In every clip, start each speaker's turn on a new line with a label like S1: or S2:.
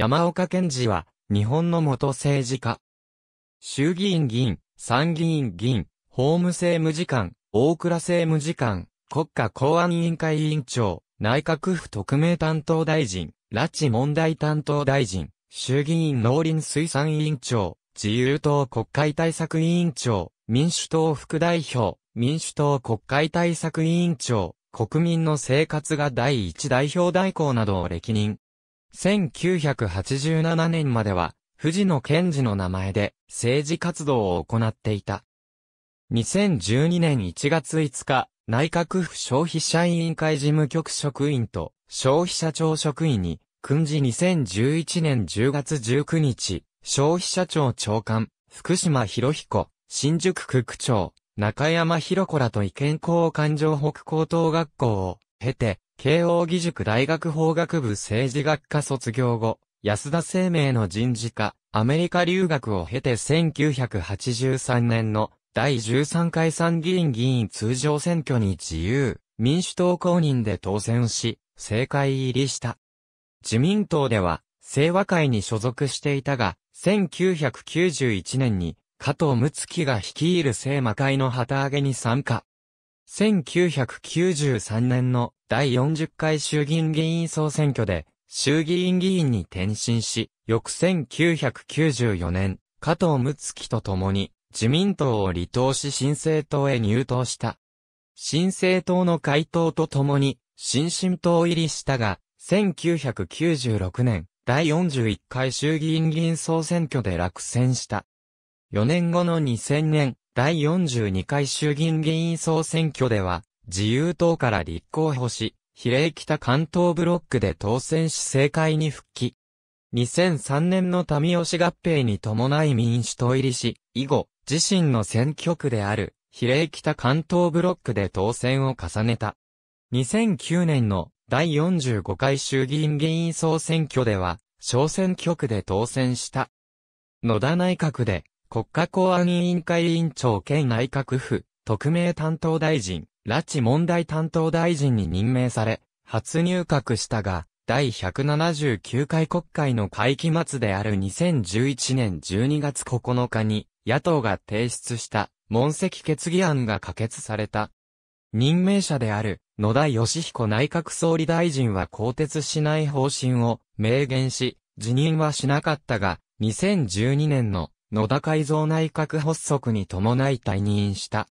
S1: 山岡健治は、日本の元政治家。衆議院議員、参議院議員、法務政務次官、大倉政務次官、国家公安委員会委員長、内閣府特命担当大臣、拉致問題担当大臣、衆議院農林水産委員長、自由党国会対策委員長、民主党副代表、民主党国会対策委員長、国民の生活が第一代表代行などを歴任。1987年までは、藤野賢治の名前で政治活動を行っていた。2012年1月5日、内閣府消費者委員会事務局職員と消費者庁職員に、訓示2011年10月19日、消費者庁長官、福島博彦、新宿区区長、中山博子らと意見交換上北高等学校を経て、慶応義塾大学法学部政治学科卒業後、安田生命の人事課、アメリカ留学を経て1983年の第13回参議院議員通常選挙に自由、民主党公認で当選し、政界入りした。自民党では、清和会に所属していたが、1991年に加藤睦月が率いる清和会の旗揚げに参加。1993年の第40回衆議院議員総選挙で衆議院議員に転身し、翌1994年、加藤睦月と共に自民党を離党し新政党へ入党した。新政党の回答と共に新進党入りしたが、1996年、第41回衆議院議員総選挙で落選した。4年後の2000年、第42回衆議院議員総選挙では、自由党から立候補し、比例北関東ブロックで当選し政界に復帰。2003年の民吉合併に伴い民主党入りし、以後、自身の選挙区である、比例北関東ブロックで当選を重ねた。2009年の第45回衆議院議員総選挙では、小選挙区で当選した。野田内閣で国家公安委員会委員長兼内閣府、特命担当大臣、拉致問題担当大臣に任命され、初入閣したが、第179回国会の会期末である2011年12月9日に、野党が提出した、問責決議案が可決された。任命者である、野田義彦内閣総理大臣は更迭しない方針を明言し、辞任はしなかったが、2012年の野田改造内閣発足に伴い退任した。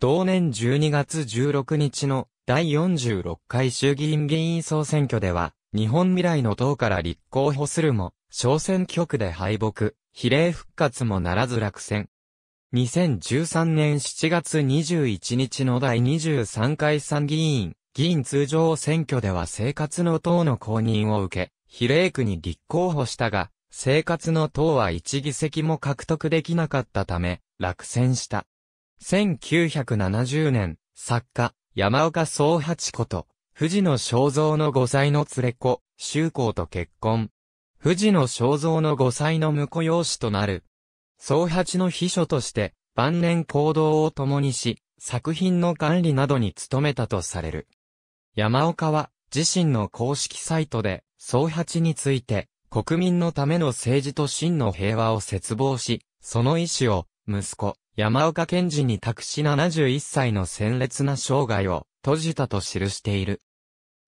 S1: 同年12月16日の第46回衆議院議員総選挙では、日本未来の党から立候補するも、小選挙区で敗北、比例復活もならず落選。2013年7月21日の第23回参議院、議員通常選挙では生活の党の公認を受け、比例区に立候補したが、生活の党は1議席も獲得できなかったため、落選した。1970年、作家、山岡総八子と、藤野正造の5歳の連れ子、周公と結婚。藤野正造の5歳の婿養子となる。総八の秘書として、晩年行動を共にし、作品の管理などに努めたとされる。山岡は、自身の公式サイトで、総八について、国民のための政治と真の平和を切望し、その意志を、息子、山岡賢治に託し71歳の鮮烈な生涯を閉じたと記している。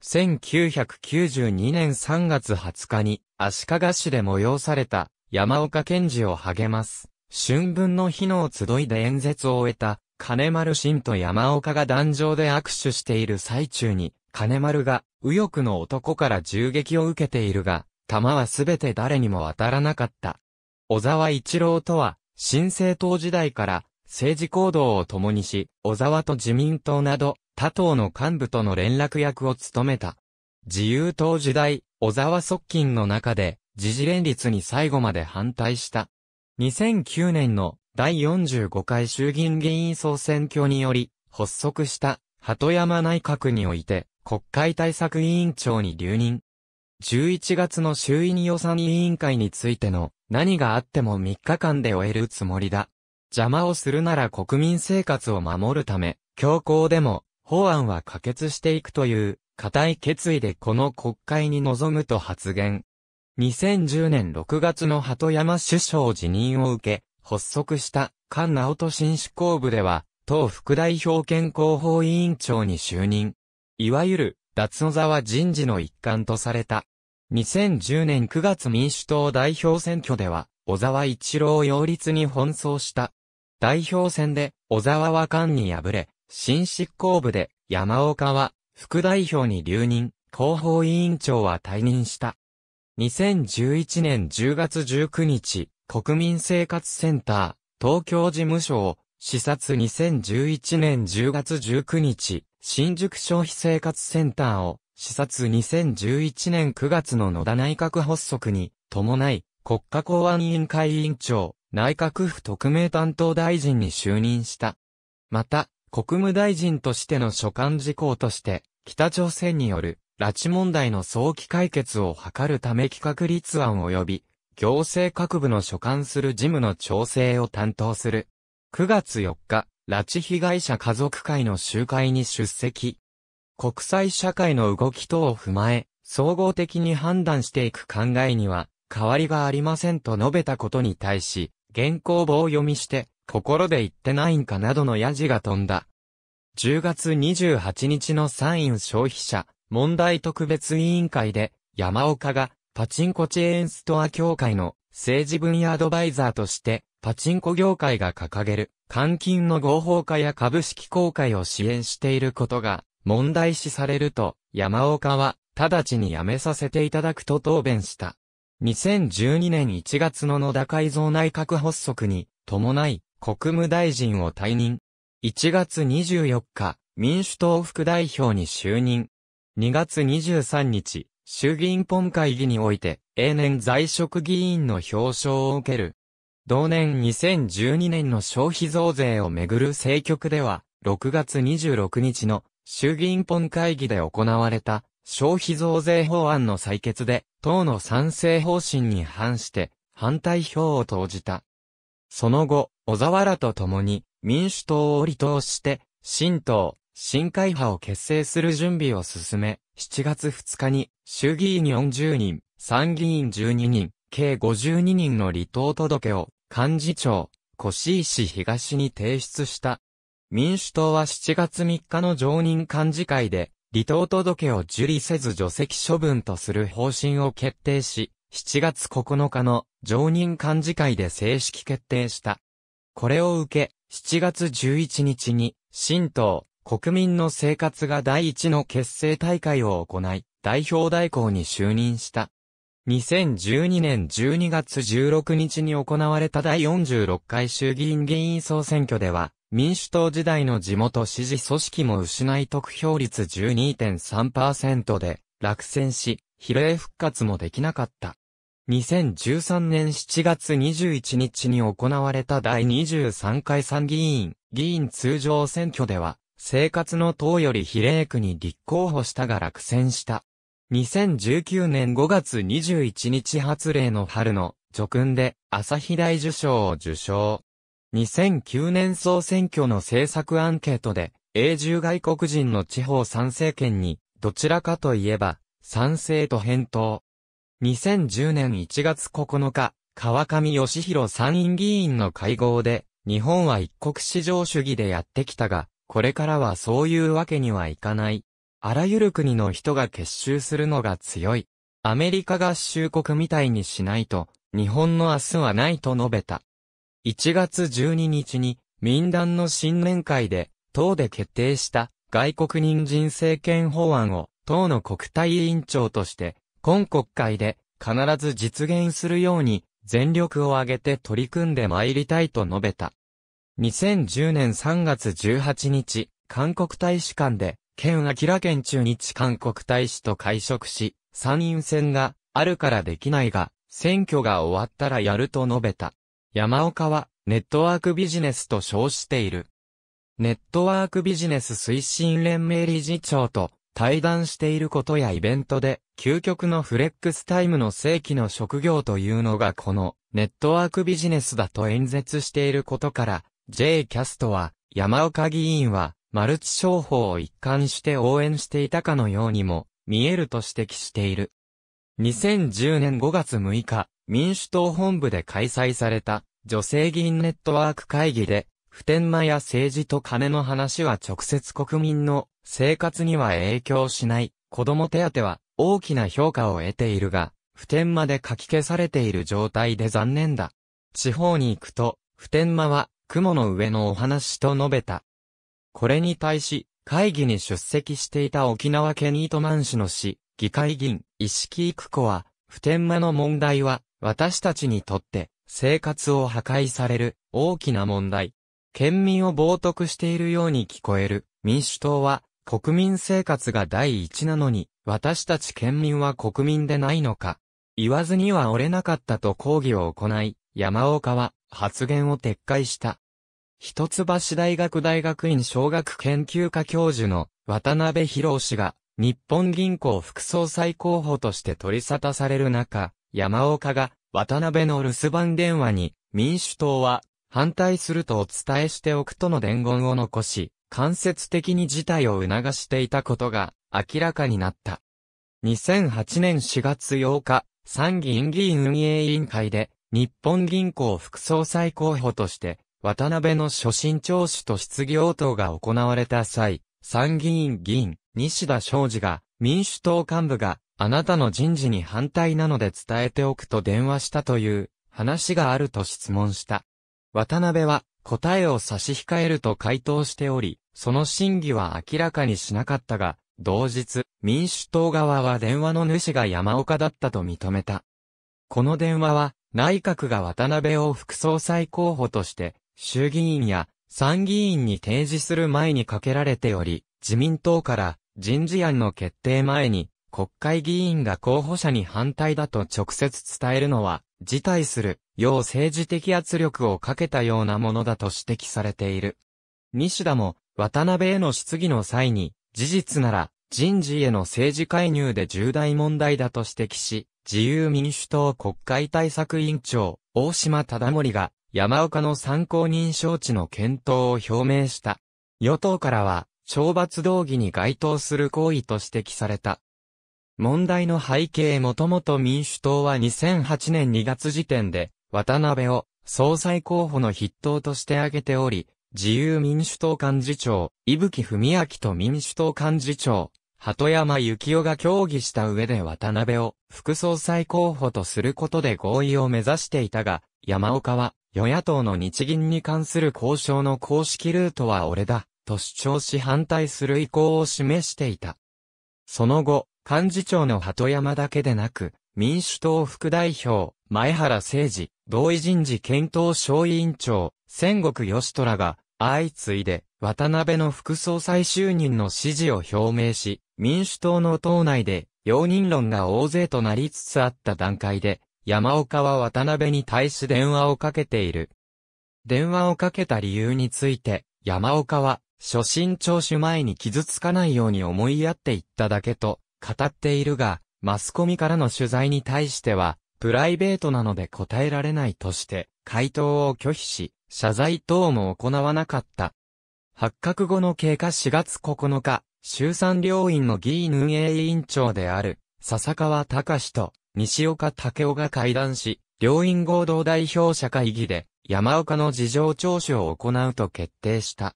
S1: 1992年3月20日に足利市で催された山岡賢治を励ます。春分の日の集いで演説を終えた金丸信と山岡が壇上で握手している最中に金丸が右翼の男から銃撃を受けているが、弾はすべて誰にも当たらなかった。小沢一郎とは、新政党時代から政治行動を共にし、小沢と自民党など他党の幹部との連絡役を務めた。自由党時代、小沢側近の中で、時事連立に最後まで反対した。2009年の第45回衆議院議員総選挙により、発足した鳩山内閣において、国会対策委員長に留任。11月の衆院予算委員会についての何があっても3日間で終えるつもりだ。邪魔をするなら国民生活を守るため、強行でも法案は可決していくという固い決意でこの国会に臨むと発言。2010年6月の鳩山首相辞任を受け、発足した菅直人新執行部では、党副代表兼広報委員長に就任。いわゆる脱野座は人事の一環とされた。2010年9月民主党代表選挙では、小沢一郎擁立に奔走した。代表選で、小沢は官に敗れ、新執行部で、山岡は、副代表に留任、広報委員長は退任した。2011年10月19日、国民生活センター、東京事務所を視察2011年10月19日、新宿消費生活センターを、視察2011年9月の野田内閣発足に、伴い、国家公安委員会委員長、内閣府特命担当大臣に就任した。また、国務大臣としての所管事項として、北朝鮮による拉致問題の早期解決を図るため企画立案及び、行政各部の所管する事務の調整を担当する9月4日、拉致被害者家族会の集会に出席。国際社会の動き等を踏まえ、総合的に判断していく考えには変わりがありませんと述べたことに対し、原稿棒読みして、心で言ってないんかなどのヤジが飛んだ。10月28日の参院消費者問題特別委員会で、山岡がパチンコチェーンストア協会の政治分野アドバイザーとして、パチンコ業界が掲げる、監禁の合法化や株式公開を支援していることが、問題視されると、山岡は、直ちに辞めさせていただくと答弁した。2012年1月の野田改造内閣発足に、伴い、国務大臣を退任。1月24日、民主党副代表に就任。2月23日、衆議院本会議において、永年在職議員の表彰を受ける。同年2012年の消費増税をめぐる政局では、6月26日の衆議院本会議で行われた消費増税法案の採決で、党の賛成方針に反して反対票を投じた。その後、小沢らと共に民主党を離党して、新党、新会派を結成する準備を進め、7月2日に衆議院40人、参議院12人、計52人の離党届を幹事長、越井市東に提出した。民主党は7月3日の常任幹事会で、離党届を受理せず除籍処分とする方針を決定し、7月9日の常任幹事会で正式決定した。これを受け、7月11日に、新党、国民の生活が第一の結成大会を行い、代表代行に就任した。2012年12月16日に行われた第46回衆議院議員総選挙では、民主党時代の地元支持組織も失い得票率12.3%で落選し、比例復活もできなかった。2013年7月21日に行われた第23回参議院議員通常選挙では、生活の党より比例区に立候補したが落選した。2019年5月21日発令の春の叙勲で朝日大受賞を受賞。2009年総選挙の政策アンケートで、永住外国人の地方参政権に、どちらかといえば、賛成と返答。2010年1月9日、川上義弘参院議員の会合で、日本は一国市場主義でやってきたが、これからはそういうわけにはいかない。あらゆる国の人が結集するのが強い。アメリカ合衆国みたいにしないと、日本の明日はないと述べた。1月12日に、民団の新年会で、党で決定した外国人人政権法案を、党の国対委員長として、今国会で必ず実現するように、全力を挙げて取り組んで参りたいと述べた。2010年3月18日、韓国大使館で、県明県中日韓国大使と会食し、参院選があるからできないが、選挙が終わったらやると述べた。山岡は、ネットワークビジネスと称している。ネットワークビジネス推進連盟理事長と対談していることやイベントで、究極のフレックスタイムの正規の職業というのがこのネットワークビジネスだと演説していることから、J キャストは、山岡議員は、マルチ商法を一貫して応援していたかのようにも、見えると指摘している。2010年5月6日、民主党本部で開催された、女性議員ネットワーク会議で、普天間や政治と金の話は直接国民の生活には影響しない、子供手当は大きな評価を得ているが、普天間で書き消されている状態で残念だ。地方に行くと、普天間は雲の上のお話と述べた。これに対し、会議に出席していた沖縄県ニートマン市の市、議会議員、石木育子は、普天間の問題は、私たちにとって、生活を破壊される、大きな問題。県民を冒涜しているように聞こえる、民主党は、国民生活が第一なのに、私たち県民は国民でないのか。言わずには折れなかったと抗議を行い、山岡は、発言を撤回した。一橋大学大学院小学研究科教授の渡辺博氏が日本銀行副総裁候補として取り沙汰される中、山岡が渡辺の留守番電話に民主党は反対するとお伝えしておくとの伝言を残し、間接的に事態を促していたことが明らかになった。2008年4月8日、参議院議員運営委員会で日本銀行副総裁候補として、渡辺の所信聴取と質疑応答が行われた際、参議院議員、西田昌司が、民主党幹部が、あなたの人事に反対なので伝えておくと電話したという、話があると質問した。渡辺は、答えを差し控えると回答しており、その真偽は明らかにしなかったが、同日、民主党側は電話の主が山岡だったと認めた。この電話は、内閣が渡辺を副総裁候補として、衆議院や参議院に提示する前にかけられており、自民党から人事案の決定前に、国会議員が候補者に反対だと直接伝えるのは、辞退する、よう政治的圧力をかけたようなものだと指摘されている。西田も、渡辺への質疑の際に、事実なら、人事への政治介入で重大問題だと指摘し、自由民主党国会対策委員長、大島忠盛が、山岡の参考人招致の検討を表明した。与党からは、懲罰動議に該当する行為と指摘された。問題の背景もともと民主党は2008年2月時点で、渡辺を総裁候補の筆頭として挙げており、自由民主党幹事長、伊吹文明と民主党幹事長、鳩山幸夫が協議した上で渡辺を副総裁候補とすることで合意を目指していたが、山岡は与野党の日銀に関する交渉の公式ルートは俺だ、と主張し反対する意向を示していた。その後、幹事長の鳩山だけでなく、民主党副代表、前原誠二、同意人事検討小委員長、仙国義虎が、相次いで、渡辺の副総裁就任の支持を表明し、民主党の党内で、容認論が大勢となりつつあった段階で、山岡は渡辺に対し電話をかけている。電話をかけた理由について、山岡は、初心聴取前に傷つかないように思いやっていっただけと、語っているが、マスコミからの取材に対しては、プライベートなので答えられないとして、回答を拒否し、謝罪等も行わなかった。発覚後の経過4月9日、衆参両院の議員運営委員長である、笹川隆と西岡武夫が会談し、両院合同代表者会議で、山岡の事情聴取を行うと決定した。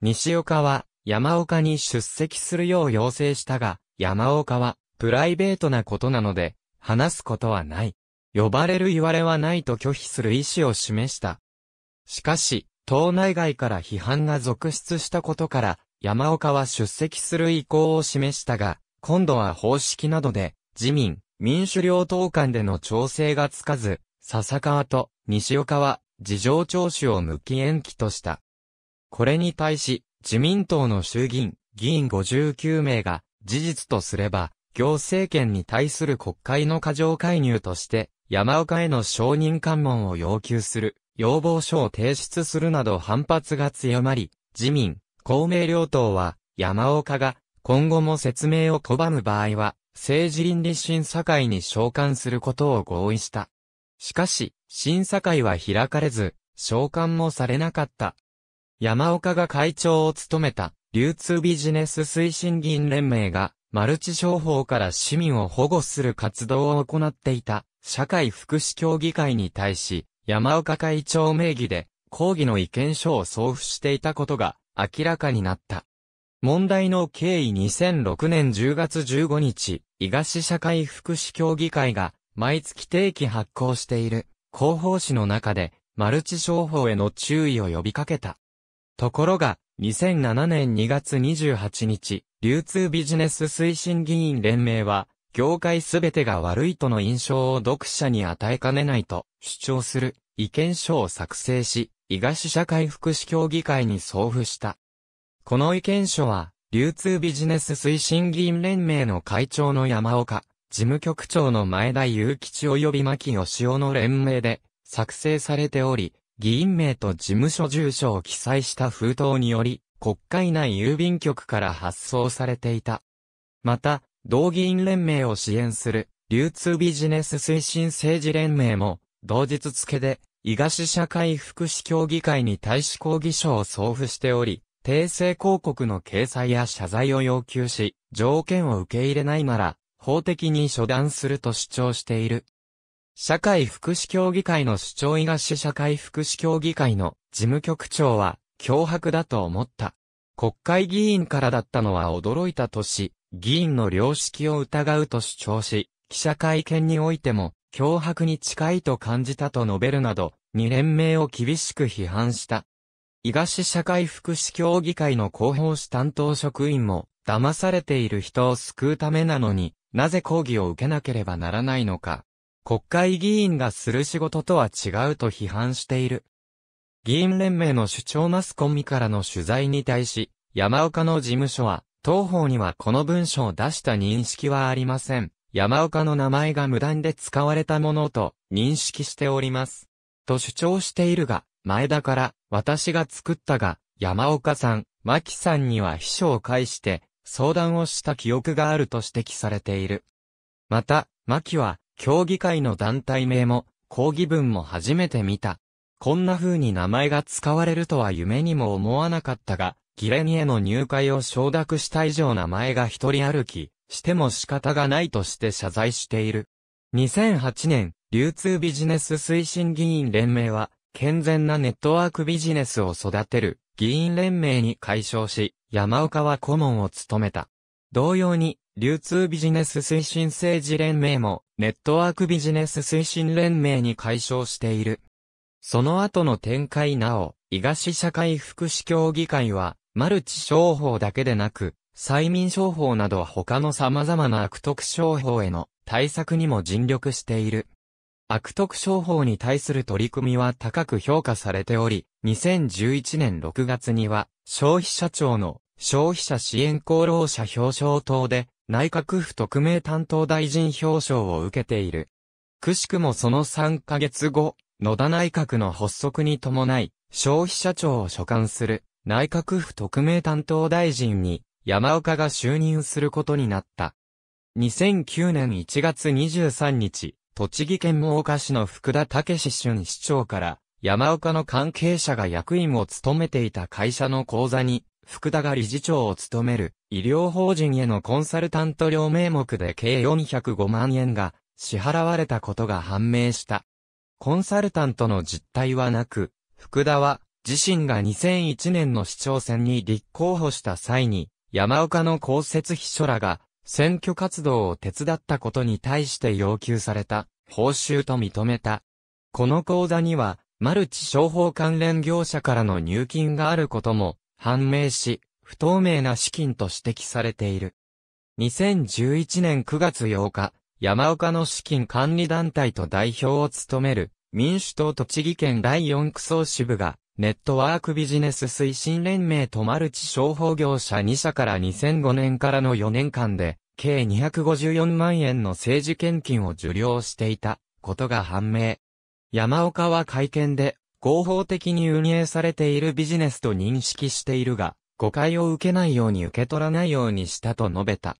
S1: 西岡は、山岡に出席するよう要請したが、山岡は、プライベートなことなので、話すことはない。呼ばれる言われはないと拒否する意思を示した。しかし、党内外から批判が続出したことから、山岡は出席する意向を示したが、今度は方式などで、自民、民主両党間での調整がつかず、笹川と西岡は事情聴取を無期延期とした。これに対し、自民党の衆議院、議員59名が、事実とすれば、行政権に対する国会の過剰介入として、山岡への承認喚問を要求する要望書を提出するなど反発が強まり、自民、公明両党は、山岡が、今後も説明を拒む場合は、政治倫理審査会に召喚することを合意した。しかし、審査会は開かれず、召喚もされなかった。山岡が会長を務めた、流通ビジネス推進議員連盟が、マルチ商法から市民を保護する活動を行っていた、社会福祉協議会に対し、山岡会長名義で、抗議の意見書を送付していたことが明らかになった。問題の経緯2006年10月15日、伊賀市社会福祉協議会が毎月定期発行している広報誌の中でマルチ商法への注意を呼びかけた。ところが、2007年2月28日、流通ビジネス推進議員連盟は業界すべてが悪いとの印象を読者に与えかねないと主張する意見書を作成し、伊賀市社会福祉協議会に送付した。この意見書は、流通ビジネス推進議員連盟の会長の山岡、事務局長の前田祐吉及び牧義雄の連盟で作成されており、議員名と事務所住所を記載した封筒により、国会内郵便局から発送されていた。また、同議員連盟を支援する、流通ビジネス推進政治連盟も、同日付で、伊賀市社会福祉協議会に対し抗議書を送付しており、訂正広告の掲載や謝罪を要求し、条件を受け入れないなら、法的に処断すると主張している。社会福祉協議会の主張伊賀市社会福祉協議会の事務局長は、脅迫だと思った。国会議員からだったのは驚いたとし、議員の良識を疑うと主張し、記者会見においても、脅迫に近いと感じたと述べるなど、2連盟を厳しく批判した。伊賀市社会福祉協議会の広報誌担当職員も、騙されている人を救うためなのに、なぜ抗議を受けなければならないのか。国会議員がする仕事とは違うと批判している。議員連盟の主張マスコミからの取材に対し、山岡の事務所は、当方にはこの文書を出した認識はありません。山岡の名前が無断で使われたものと認識しております。と主張しているが、前田から、私が作ったが、山岡さん、牧さんには秘書を介して、相談をした記憶があると指摘されている。また、牧は、協議会の団体名も、抗議文も初めて見た。こんな風に名前が使われるとは夢にも思わなかったが、ギレニへの入会を承諾した以上な前が一人歩き、しても仕方がないとして謝罪している。2008年、流通ビジネス推進議員連盟は、健全なネットワークビジネスを育てる議員連盟に解消し、山岡は顧問を務めた。同様に、流通ビジネス推進政治連盟も、ネットワークビジネス推進連盟に解消している。その後の展開なお、伊賀市社会福祉協議会は、マルチ商法だけでなく、催眠商法など他の様々な悪徳商法への対策にも尽力している。悪徳商法に対する取り組みは高く評価されており、2011年6月には、消費者庁の消費者支援功労者表彰等で、内閣府特命担当大臣表彰を受けている。くしくもその3ヶ月後、野田内閣の発足に伴い、消費者庁を所管する内閣府特命担当大臣に山岡が就任することになった。2009年1月23日、栃木県真岡市の福田武史春市長から山岡の関係者が役員を務めていた会社の口座に福田が理事長を務める医療法人へのコンサルタント料名目で計405万円が支払われたことが判明した。コンサルタントの実態はなく、福田は自身が2001年の市長選に立候補した際に、山岡の公設秘書らが、選挙活動を手伝ったことに対して要求された、報酬と認めた。この口座には、マルチ商法関連業者からの入金があることも判明し、不透明な資金と指摘されている。2011年9月8日、山岡の資金管理団体と代表を務める民主党栃木県第4区総支部がネットワークビジネス推進連盟とマルチ商法業者2社から2005年からの4年間で、計254万円の政治献金を受領していたことが判明。山岡は会見で、合法的に運営されているビジネスと認識しているが、誤解を受けないように受け取らないようにしたと述べた。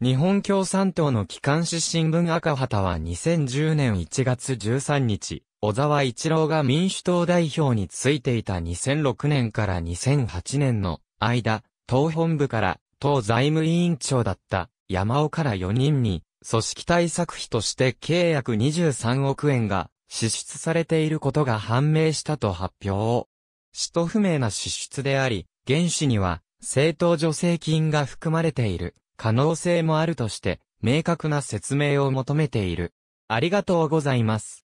S1: 日本共産党の機関紙新聞赤旗は2010年1月13日、小沢一郎が民主党代表についていた2006年から2008年の間、党本部から党財務委員長だった山尾から4人に、組織対策費として契約23億円が支出されていることが判明したと発表。使途不明な支出であり、原資には政党助成金が含まれている可能性もあるとして、明確な説明を求めている。ありがとうございます。